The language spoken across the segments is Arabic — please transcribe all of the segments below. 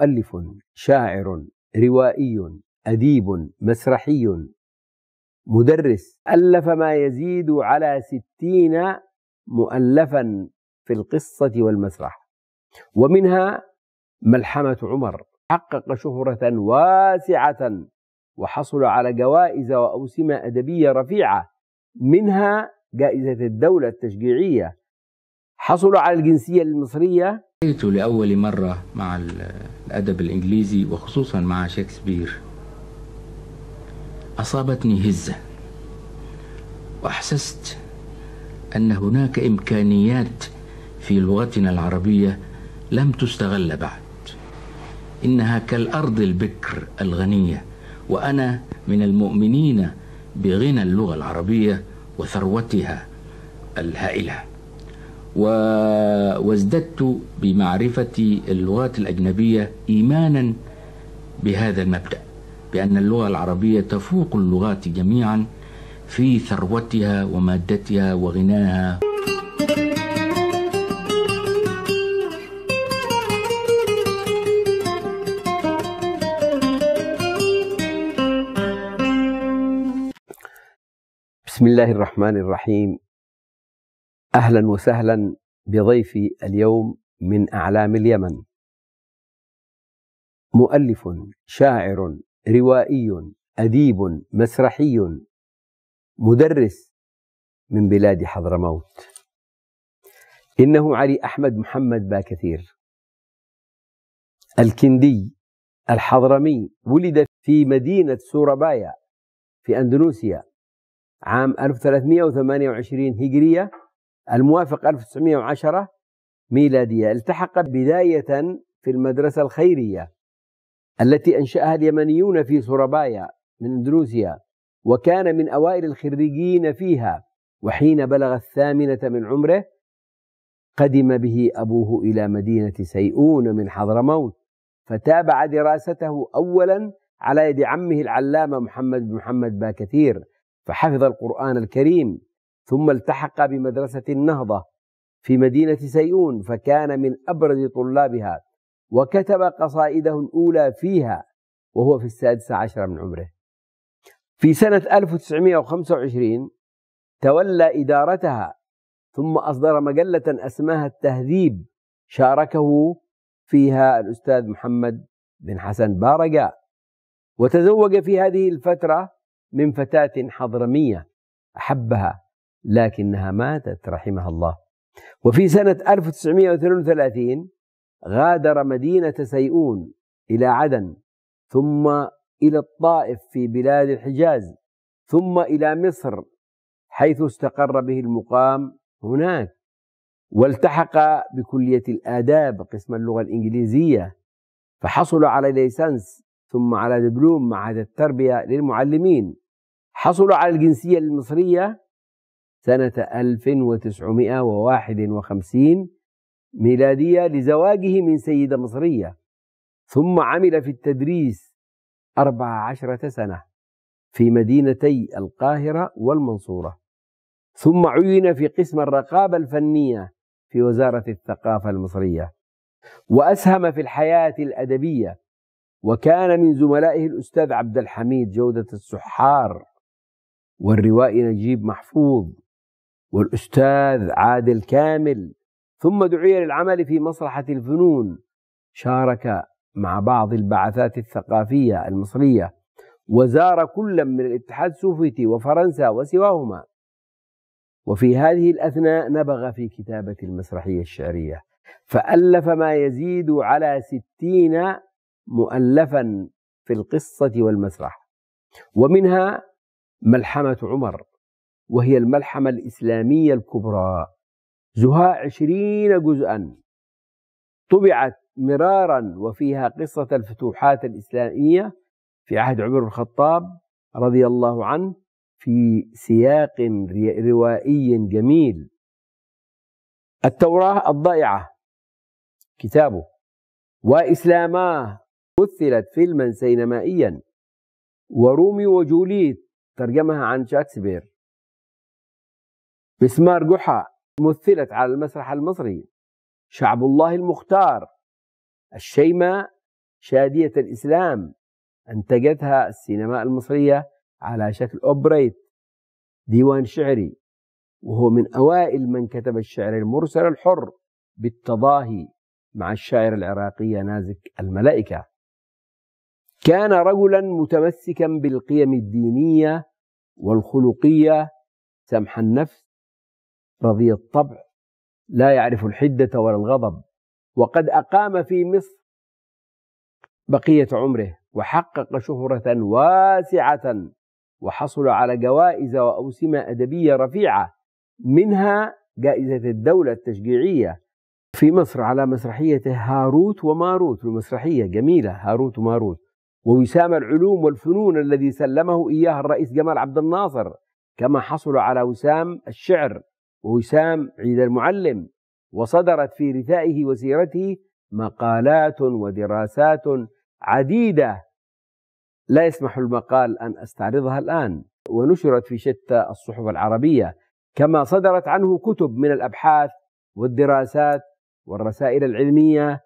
مؤلف شاعر روائي أديب مسرحي مدرس ألف ما يزيد على ستين مؤلفا في القصة والمسرح ومنها ملحمة عمر حقق شهرة واسعة وحصل على جوائز وأوسمة أدبية رفيعة منها جائزة الدولة التشجيعية حصل على الجنسية المصرية بدأت لأول مرة مع الأدب الإنجليزي وخصوصا مع شكسبير أصابتني هزة وأحسست أن هناك إمكانيات في لغتنا العربية لم تستغل بعد إنها كالأرض البكر الغنية وأنا من المؤمنين بغنى اللغة العربية وثروتها الهائلة و... وازددت بمعرفة اللغات الأجنبية إيمانا بهذا المبدأ بأن اللغة العربية تفوق اللغات جميعا في ثروتها ومادتها وغناها بسم الله الرحمن الرحيم اهلا وسهلا بضيفي اليوم من اعلام اليمن مؤلف شاعر روائي اديب مسرحي مدرس من بلاد حضرموت انه علي احمد محمد باكثير الكندي الحضرمي ولد في مدينه سورابايا في اندونيسيا عام 1328 هجريه الموافق 1910 ميلادية التحق بداية في المدرسة الخيرية التي أنشأها اليمنيون في سورابايا من إندونيسيا وكان من أوائل الخريجين فيها وحين بلغ الثامنة من عمره قدم به أبوه إلى مدينة سيئون من حضرموت فتابع دراسته أولا على يد عمه العلامة محمد بن محمد باكثير فحفظ القرآن الكريم ثم التحق بمدرسة النهضة في مدينة سيئون فكان من أبرز طلابها وكتب قصائده الأولى فيها وهو في السادسة عشر من عمره في سنة 1925 تولى إدارتها ثم أصدر مجلة أسماها التهذيب شاركه فيها الأستاذ محمد بن حسن بارقا وتزوج في هذه الفترة من فتاة حضرمية أحبها لكنها ماتت رحمها الله وفي سنة 1932 غادر مدينة سيئون إلى عدن ثم إلى الطائف في بلاد الحجاز ثم إلى مصر حيث استقر به المقام هناك والتحق بكلية الآداب قسم اللغة الإنجليزية فحصل على ليسانس ثم على دبلوم معهد التربية للمعلمين حصل على الجنسية المصرية سنة 1951 ميلادية لزواجه من سيدة مصرية ثم عمل في التدريس أربع عشرة سنة في مدينتي القاهرة والمنصورة ثم عين في قسم الرقابة الفنية في وزارة الثقافة المصرية وأسهم في الحياة الأدبية وكان من زملائه الأستاذ عبد الحميد جودة السحار والروائي نجيب محفوظ والأستاذ عادل كامل ثم دعي للعمل في مصلحة الفنون شارك مع بعض البعثات الثقافية المصرية وزار كلا من الاتحاد السوفيتي وفرنسا وسواهما وفي هذه الأثناء نبغ في كتابة المسرحية الشعرية فألف ما يزيد على ستين مؤلفا في القصة والمسرح ومنها ملحمة عمر وهي الملحمة الإسلامية الكبرى زها عشرين جزءا طبعت مرارا وفيها قصة الفتوحات الإسلامية في عهد عمر الخطاب رضي الله عنه في سياق روائي جميل التوراة الضائعة كتابه وإسلاماه مثلت فيلما سينمائيا ورومي وجوليت ترجمها عن شاكسبير مسمار جحا مثلت على المسرح المصري شعب الله المختار الشيمة شادية الإسلام أنتجتها السينما المصرية على شكل أوبريت ديوان شعري وهو من أوائل من كتب الشعر المرسل الحر بالتضاهي مع الشاعر العراقية نازك الملائكة كان رجلا متمسكا بالقيم الدينية والخلقية سمح النفس رضي الطبع لا يعرف الحدة ولا الغضب وقد أقام في مصر بقية عمره وحقق شهرة واسعة وحصل على جوائز وأوسمة أدبية رفيعة منها جائزة الدولة التشجيعية في مصر على مسرحية هاروت وماروت المسرحية جميلة هاروت وماروت ووسام العلوم والفنون الذي سلمه إياه الرئيس جمال عبد الناصر كما حصل على وسام الشعر وسام عيد المعلم وصدرت في رثائه وسيرته مقالات ودراسات عديده لا يسمح المقال ان استعرضها الان ونشرت في شتى الصحف العربيه كما صدرت عنه كتب من الابحاث والدراسات والرسائل العلميه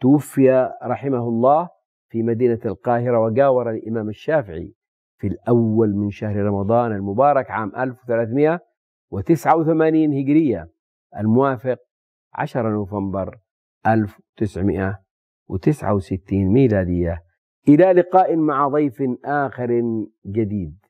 توفي رحمه الله في مدينه القاهره وجاور الامام الشافعي في الاول من شهر رمضان المبارك عام 1300 وتسعة هجرية الموافق 10 نوفمبر 1969 ميلادية إلى لقاء مع ضيف آخر جديد